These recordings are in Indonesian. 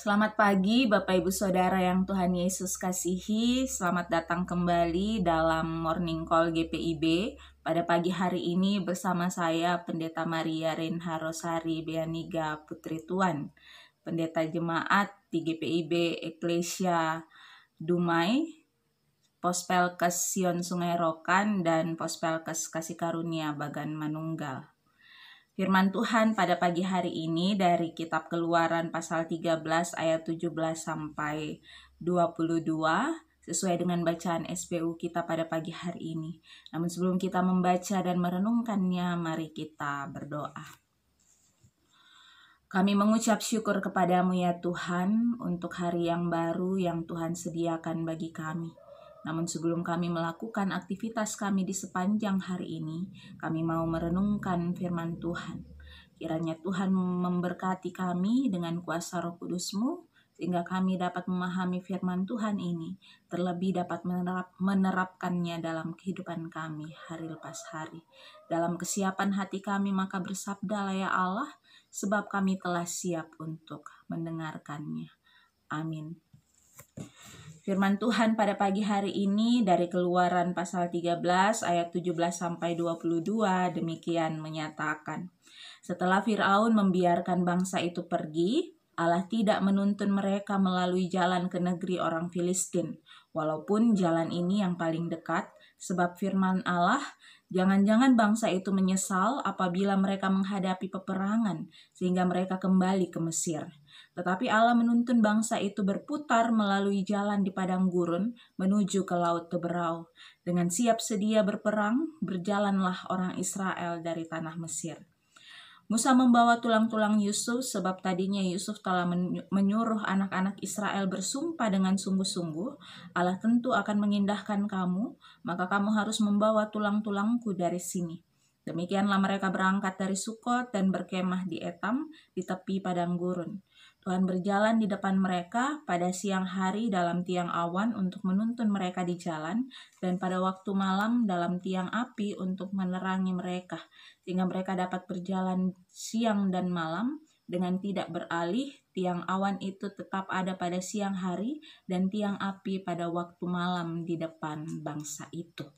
Selamat pagi Bapak Ibu Saudara yang Tuhan Yesus kasihi. Selamat datang kembali dalam Morning Call GPIB. Pada pagi hari ini bersama saya Pendeta Maria Renha Rosari Beaniga Putri Tuan. Pendeta Jemaat di GPIB Eklesia Dumai, Pospel Kesion Sungai Rokan, dan Pospel Kes Kasih Karunia Bagan Manunggal. Firman Tuhan pada pagi hari ini dari kitab Keluaran pasal 13 ayat 17 sampai 22 sesuai dengan bacaan SPU kita pada pagi hari ini. Namun sebelum kita membaca dan merenungkannya, mari kita berdoa. Kami mengucap syukur kepadamu ya Tuhan untuk hari yang baru yang Tuhan sediakan bagi kami. Namun sebelum kami melakukan aktivitas kami di sepanjang hari ini, kami mau merenungkan firman Tuhan. Kiranya Tuhan memberkati kami dengan kuasa roh kudusmu, sehingga kami dapat memahami firman Tuhan ini, terlebih dapat menerap, menerapkannya dalam kehidupan kami hari lepas hari. Dalam kesiapan hati kami maka bersabda ya Allah, sebab kami telah siap untuk mendengarkannya. Amin. Firman Tuhan pada pagi hari ini dari Keluaran pasal 13 ayat 17 sampai 22 demikian menyatakan. Setelah Firaun membiarkan bangsa itu pergi, Allah tidak menuntun mereka melalui jalan ke negeri orang Filistin, walaupun jalan ini yang paling dekat, sebab firman Allah, jangan-jangan bangsa itu menyesal apabila mereka menghadapi peperangan, sehingga mereka kembali ke Mesir. Tetapi Allah menuntun bangsa itu berputar melalui jalan di padang gurun menuju ke laut teberau. Dengan siap sedia berperang, berjalanlah orang Israel dari tanah Mesir. Musa membawa tulang-tulang Yusuf sebab tadinya Yusuf telah menyuruh anak-anak Israel bersumpah dengan sungguh-sungguh, Allah tentu akan mengindahkan kamu, maka kamu harus membawa tulang-tulangku dari sini. Demikianlah mereka berangkat dari Sukot dan berkemah di Etam, di tepi padang gurun. Tuhan berjalan di depan mereka pada siang hari dalam tiang awan untuk menuntun mereka di jalan, dan pada waktu malam dalam tiang api untuk menerangi mereka, sehingga mereka dapat berjalan siang dan malam dengan tidak beralih. Tiang awan itu tetap ada pada siang hari, dan tiang api pada waktu malam di depan bangsa itu.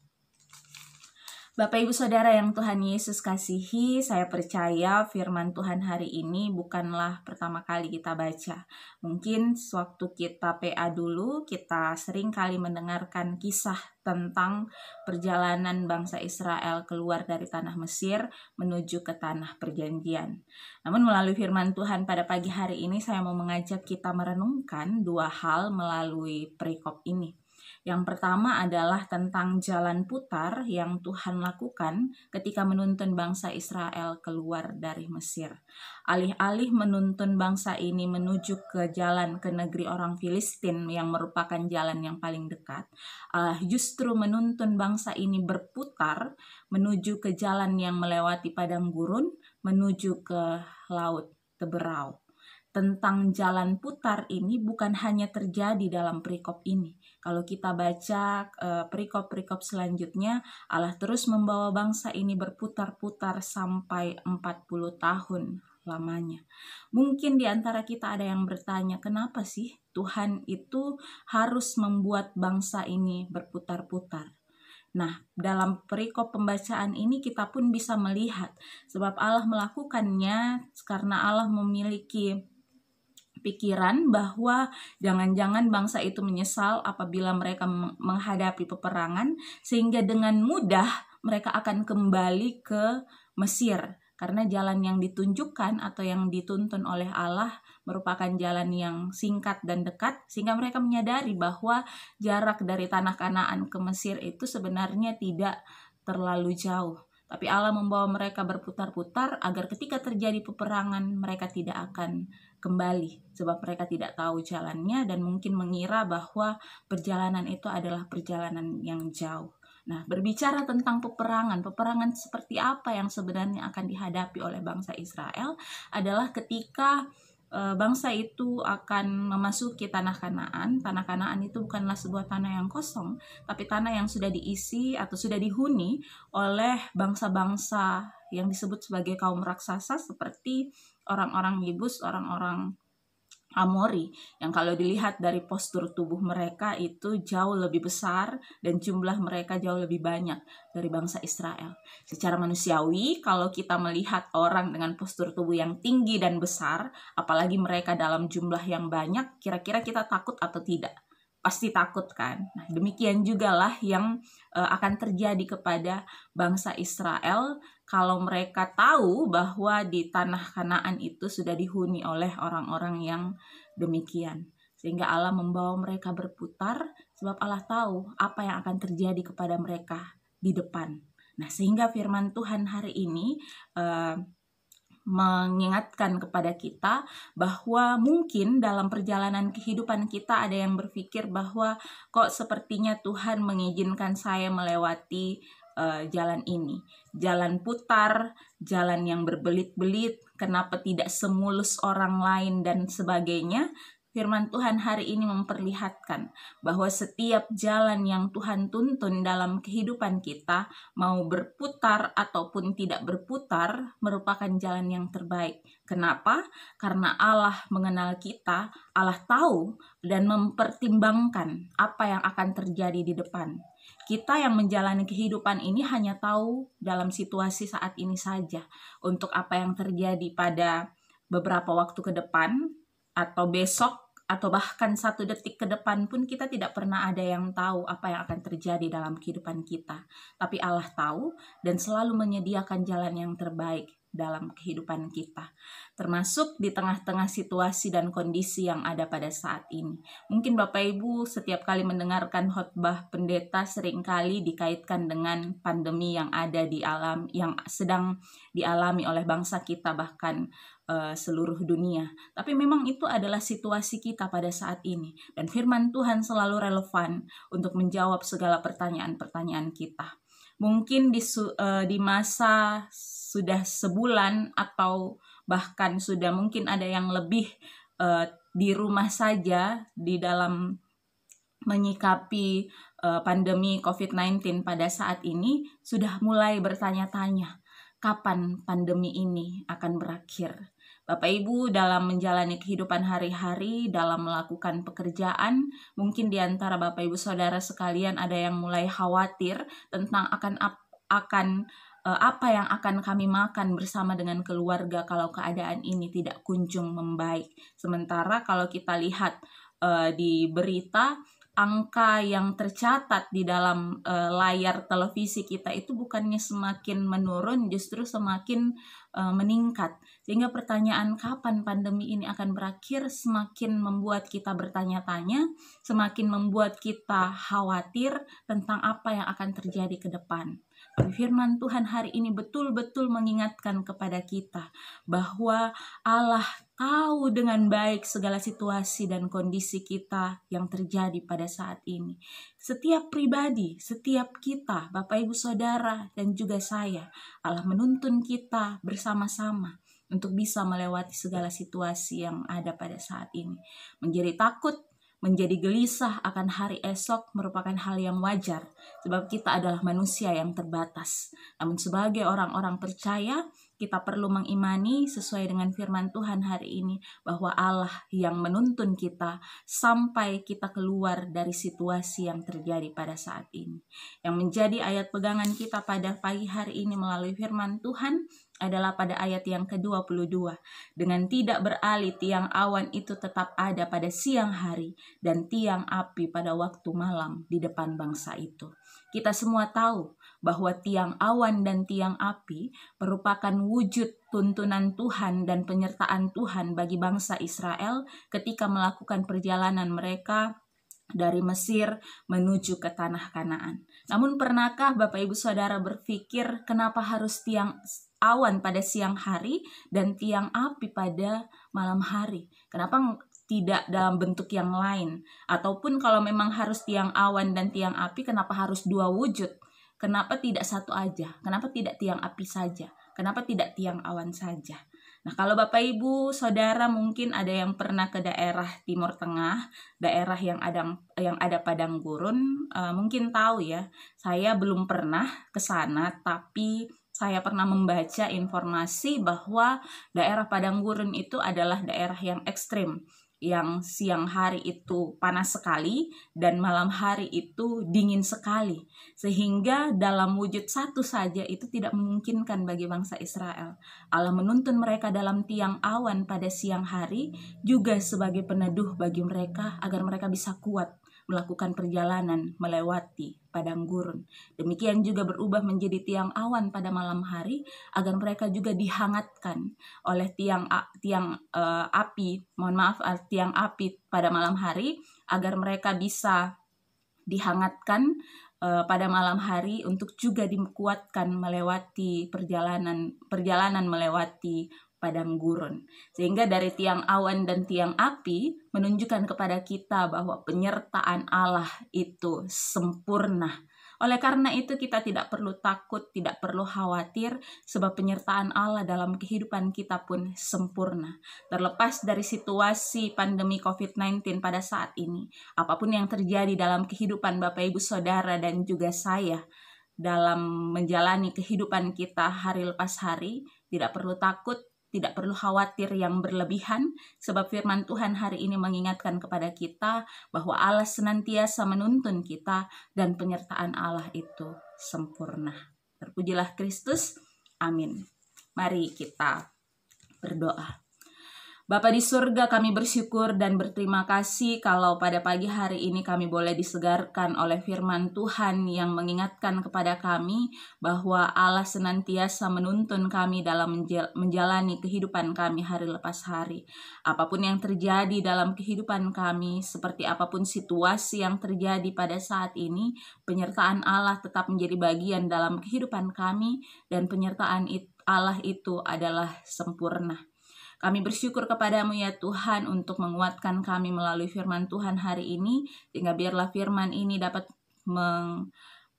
Bapak Ibu Saudara yang Tuhan Yesus kasihi, saya percaya firman Tuhan hari ini bukanlah pertama kali kita baca. Mungkin sewaktu kita PA dulu, kita sering kali mendengarkan kisah tentang perjalanan bangsa Israel keluar dari tanah Mesir menuju ke tanah perjanjian. Namun melalui firman Tuhan pada pagi hari ini saya mau mengajak kita merenungkan dua hal melalui perikop ini. Yang pertama adalah tentang jalan putar yang Tuhan lakukan ketika menuntun bangsa Israel keluar dari Mesir. Alih-alih menuntun bangsa ini menuju ke jalan ke negeri orang Filistin yang merupakan jalan yang paling dekat, Allah uh, justru menuntun bangsa ini berputar menuju ke jalan yang melewati padang gurun menuju ke laut Teberau tentang jalan putar ini bukan hanya terjadi dalam perikop ini, kalau kita baca eh, perikop-perikop selanjutnya, Allah terus membawa bangsa ini berputar-putar sampai 40 tahun lamanya. Mungkin di antara kita ada yang bertanya, kenapa sih Tuhan itu harus membuat bangsa ini berputar-putar? Nah, dalam perikop pembacaan ini kita pun bisa melihat sebab Allah melakukannya karena Allah memiliki pikiran bahwa jangan-jangan bangsa itu menyesal apabila mereka menghadapi peperangan sehingga dengan mudah mereka akan kembali ke Mesir karena jalan yang ditunjukkan atau yang dituntun oleh Allah merupakan jalan yang singkat dan dekat sehingga mereka menyadari bahwa jarak dari tanah Kanaan ke Mesir itu sebenarnya tidak terlalu jauh tapi Allah membawa mereka berputar-putar agar ketika terjadi peperangan mereka tidak akan kembali sebab mereka tidak tahu jalannya dan mungkin mengira bahwa perjalanan itu adalah perjalanan yang jauh. Nah, berbicara tentang peperangan, peperangan seperti apa yang sebenarnya akan dihadapi oleh bangsa Israel adalah ketika eh, bangsa itu akan memasuki tanah Kanaan. Tanah Kanaan itu bukanlah sebuah tanah yang kosong, tapi tanah yang sudah diisi atau sudah dihuni oleh bangsa-bangsa yang disebut sebagai kaum raksasa seperti orang-orang Yebus, orang-orang Amori yang kalau dilihat dari postur tubuh mereka itu jauh lebih besar dan jumlah mereka jauh lebih banyak dari bangsa Israel. Secara manusiawi, kalau kita melihat orang dengan postur tubuh yang tinggi dan besar, apalagi mereka dalam jumlah yang banyak, kira-kira kita takut atau tidak? Pasti takut kan? Nah, demikian lah yang uh, akan terjadi kepada bangsa Israel kalau mereka tahu bahwa di tanah Kanaan itu sudah dihuni oleh orang-orang yang demikian. Sehingga Allah membawa mereka berputar sebab Allah tahu apa yang akan terjadi kepada mereka di depan. Nah, sehingga firman Tuhan hari ini uh, mengingatkan kepada kita bahwa mungkin dalam perjalanan kehidupan kita ada yang berpikir bahwa kok sepertinya Tuhan mengizinkan saya melewati uh, jalan ini. Jalan putar, jalan yang berbelit-belit, kenapa tidak semulus orang lain dan sebagainya. Firman Tuhan hari ini memperlihatkan bahwa setiap jalan yang Tuhan tuntun dalam kehidupan kita, mau berputar ataupun tidak berputar, merupakan jalan yang terbaik. Kenapa? Karena Allah mengenal kita, Allah tahu dan mempertimbangkan apa yang akan terjadi di depan kita yang menjalani kehidupan ini hanya tahu dalam situasi saat ini saja untuk apa yang terjadi pada beberapa waktu ke depan atau besok atau bahkan satu detik ke depan pun kita tidak pernah ada yang tahu apa yang akan terjadi dalam kehidupan kita. Tapi Allah tahu dan selalu menyediakan jalan yang terbaik dalam kehidupan kita, termasuk di tengah-tengah situasi dan kondisi yang ada pada saat ini. Mungkin Bapak Ibu setiap kali mendengarkan khotbah pendeta seringkali dikaitkan dengan pandemi yang ada di alam yang sedang dialami oleh bangsa kita bahkan Eh, seluruh dunia. Tapi memang itu adalah situasi kita pada saat ini dan firman Tuhan selalu relevan untuk menjawab segala pertanyaan-pertanyaan kita. Mungkin di uh, di masa sudah sebulan atau bahkan sudah mungkin ada yang lebih uh, di rumah saja di dalam menyikapi uh, pandemi COVID-19 pada saat ini sudah mulai bertanya-tanya kapan pandemi ini akan berakhir. Bapak Ibu dalam menjalani kehidupan hari-hari, dalam melakukan pekerjaan, mungkin di antara Bapak Ibu Saudara sekalian ada yang mulai khawatir tentang akan akan eh, apa yang akan kami makan bersama dengan keluarga kalau keadaan ini tidak kunjung membaik. Sementara kalau kita lihat eh, di berita angka yang tercatat di dalam eh, layar televisi kita itu bukannya semakin menurun justru semakin Eh, meningkat. Sehingga pertanyaan kapan pandemi ini akan berakhir semakin membuat kita bertanya-tanya, semakin membuat kita khawatir tentang apa yang akan terjadi ke depan. Tapi firman Tuhan hari ini betul-betul mengingatkan kepada kita bahwa Allah tahu dengan baik segala situasi dan kondisi kita yang terjadi pada saat ini setiap pribadi, setiap kita, Bapak Ibu Saudara dan juga saya, Allah menuntun kita bersama-sama untuk bisa melewati segala situasi yang ada pada saat ini. Menjadi takut, menjadi gelisah akan hari esok merupakan hal yang wajar, sebab kita adalah manusia yang terbatas. Namun sebagai orang-orang percaya, kita perlu mengimani sesuai dengan firman Tuhan hari ini bahwa Allah yang menuntun kita sampai kita keluar dari situasi yang terjadi pada saat ini. Yang menjadi ayat pegangan kita pada pagi hari ini melalui firman Tuhan adalah pada ayat yang ke-22. Dengan tidak beralih tiang awan itu tetap ada pada siang hari dan tiang api pada waktu malam di depan bangsa itu. Kita semua tahu bahwa tiang awan dan tiang api merupakan wujud tuntunan Tuhan dan penyertaan Tuhan bagi bangsa Israel ketika melakukan perjalanan mereka dari Mesir menuju ke tanah Kanaan. Namun pernahkah Bapak Ibu Saudara berpikir kenapa harus tiang awan pada siang hari dan tiang api pada malam hari? Kenapa tidak dalam bentuk yang lain? Ataupun kalau memang harus tiang awan dan tiang api kenapa harus dua wujud? Kenapa tidak satu aja? Kenapa tidak tiang api saja? Kenapa tidak tiang awan saja? Nah, kalau Bapak Ibu, Saudara mungkin ada yang pernah ke daerah Timur Tengah, daerah yang ada yang ada padang gurun, uh, mungkin tahu ya. Saya belum pernah ke sana, tapi saya pernah membaca informasi bahwa daerah padang gurun itu adalah daerah yang ekstrim yang siang hari itu panas sekali dan malam hari itu dingin sekali sehingga dalam wujud satu saja itu tidak memungkinkan bagi bangsa Israel Allah menuntun mereka dalam tiang awan pada siang hari juga sebagai peneduh bagi mereka agar mereka bisa kuat melakukan perjalanan melewati padang gurun. Demikian juga berubah menjadi tiang awan pada malam hari agar mereka juga dihangatkan oleh tiang tiang uh, api, mohon maaf eh, tiang api pada malam hari agar mereka bisa dihangatkan uh, pada malam hari untuk juga dikuatkan melewati perjalanan perjalanan melewati padang gurun. Sehingga dari tiang awan dan tiang api menunjukkan kepada kita bahwa penyertaan Allah itu sempurna. Oleh karena itu kita tidak perlu takut, tidak perlu khawatir sebab penyertaan Allah dalam kehidupan kita pun sempurna. Terlepas dari situasi pandemi COVID-19 pada saat ini, apapun yang terjadi dalam kehidupan Bapak Ibu Saudara dan juga saya, dalam menjalani kehidupan kita hari lepas hari, tidak perlu takut, tidak perlu khawatir yang berlebihan, sebab firman Tuhan hari ini mengingatkan kepada kita bahwa Allah senantiasa menuntun kita dan penyertaan Allah itu sempurna. Terpujilah Kristus. Amin. Mari kita berdoa. Bapak di surga, kami bersyukur dan berterima kasih kalau pada pagi hari ini kami boleh disegarkan oleh firman Tuhan yang mengingatkan kepada kami bahwa Allah senantiasa menuntun kami dalam menjalani kehidupan kami hari lepas hari. Apapun yang terjadi dalam kehidupan kami, seperti apapun situasi yang terjadi pada saat ini, penyertaan Allah tetap menjadi bagian dalam kehidupan kami dan penyertaan Allah itu adalah sempurna. Kami bersyukur kepadamu ya Tuhan untuk menguatkan kami melalui firman Tuhan hari ini, sehingga biarlah firman ini dapat meng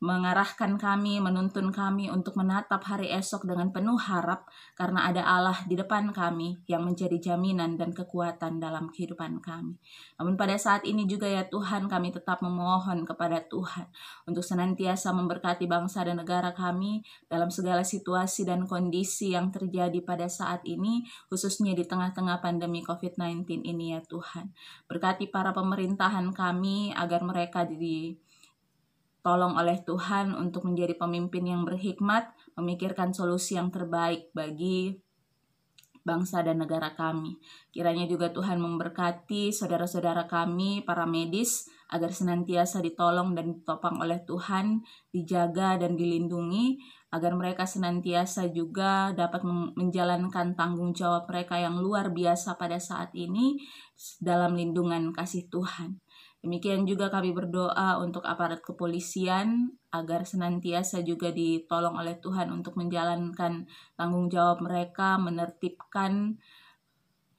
mengarahkan kami, menuntun kami untuk menatap hari esok dengan penuh harap karena ada Allah di depan kami yang menjadi jaminan dan kekuatan dalam kehidupan kami. Namun pada saat ini juga ya Tuhan kami tetap memohon kepada Tuhan untuk senantiasa memberkati bangsa dan negara kami dalam segala situasi dan kondisi yang terjadi pada saat ini khususnya di tengah-tengah pandemi COVID-19 ini ya Tuhan. Berkati para pemerintahan kami agar mereka di tolong oleh Tuhan untuk menjadi pemimpin yang berhikmat, memikirkan solusi yang terbaik bagi bangsa dan negara kami. Kiranya juga Tuhan memberkati saudara-saudara kami, para medis, agar senantiasa ditolong dan ditopang oleh Tuhan, dijaga dan dilindungi, agar mereka senantiasa juga dapat menjalankan tanggung jawab mereka yang luar biasa pada saat ini dalam lindungan kasih Tuhan. Demikian juga kami berdoa untuk aparat kepolisian agar senantiasa juga ditolong oleh Tuhan untuk menjalankan tanggung jawab mereka, menertibkan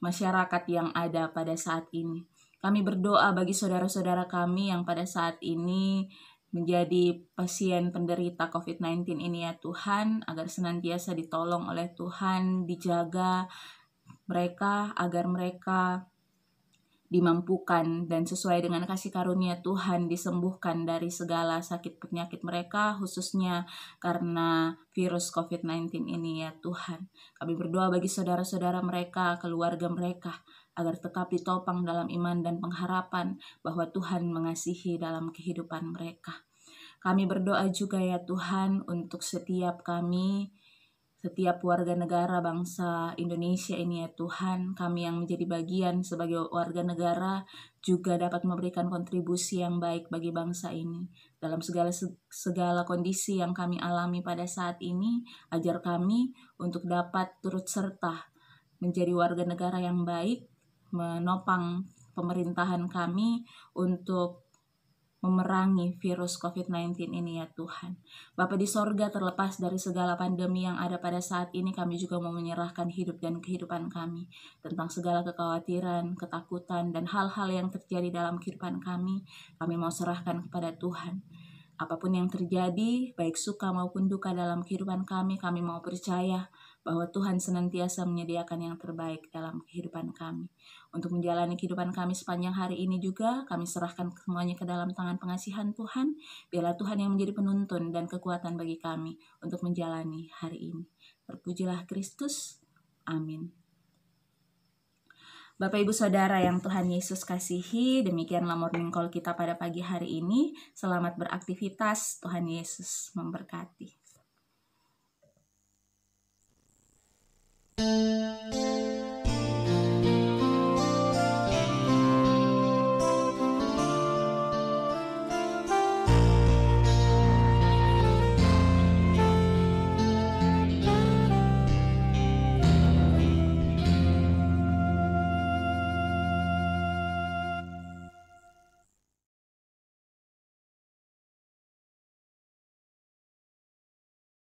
masyarakat yang ada pada saat ini. Kami berdoa bagi saudara-saudara kami yang pada saat ini menjadi pasien penderita COVID-19 ini ya Tuhan, agar senantiasa ditolong oleh Tuhan, dijaga mereka agar mereka dimampukan dan sesuai dengan kasih karunia Tuhan disembuhkan dari segala sakit penyakit mereka khususnya karena virus COVID-19 ini ya Tuhan. Kami berdoa bagi saudara-saudara mereka, keluarga mereka, agar tetap ditopang dalam iman dan pengharapan bahwa Tuhan mengasihi dalam kehidupan mereka. Kami berdoa juga ya Tuhan untuk setiap kami setiap warga negara bangsa Indonesia ini ya Tuhan, kami yang menjadi bagian sebagai warga negara juga dapat memberikan kontribusi yang baik bagi bangsa ini. Dalam segala segala kondisi yang kami alami pada saat ini, ajar kami untuk dapat turut serta menjadi warga negara yang baik, menopang pemerintahan kami untuk memerangi virus COVID-19 ini ya Tuhan. Bapak di sorga terlepas dari segala pandemi yang ada pada saat ini kami juga mau menyerahkan hidup dan kehidupan kami tentang segala kekhawatiran, ketakutan, dan hal-hal yang terjadi dalam kehidupan kami. Kami mau serahkan kepada Tuhan. Apapun yang terjadi, baik suka maupun duka dalam kehidupan kami, kami mau percaya bahwa Tuhan senantiasa menyediakan yang terbaik dalam kehidupan kami. Untuk menjalani kehidupan kami sepanjang hari ini juga, kami serahkan semuanya ke dalam tangan pengasihan Tuhan. Biarlah Tuhan yang menjadi penuntun dan kekuatan bagi kami untuk menjalani hari ini. Terpujilah Kristus. Amin. Bapak Ibu Saudara yang Tuhan Yesus kasihi, demikianlah morning call kita pada pagi hari ini. Selamat beraktivitas, Tuhan Yesus memberkati.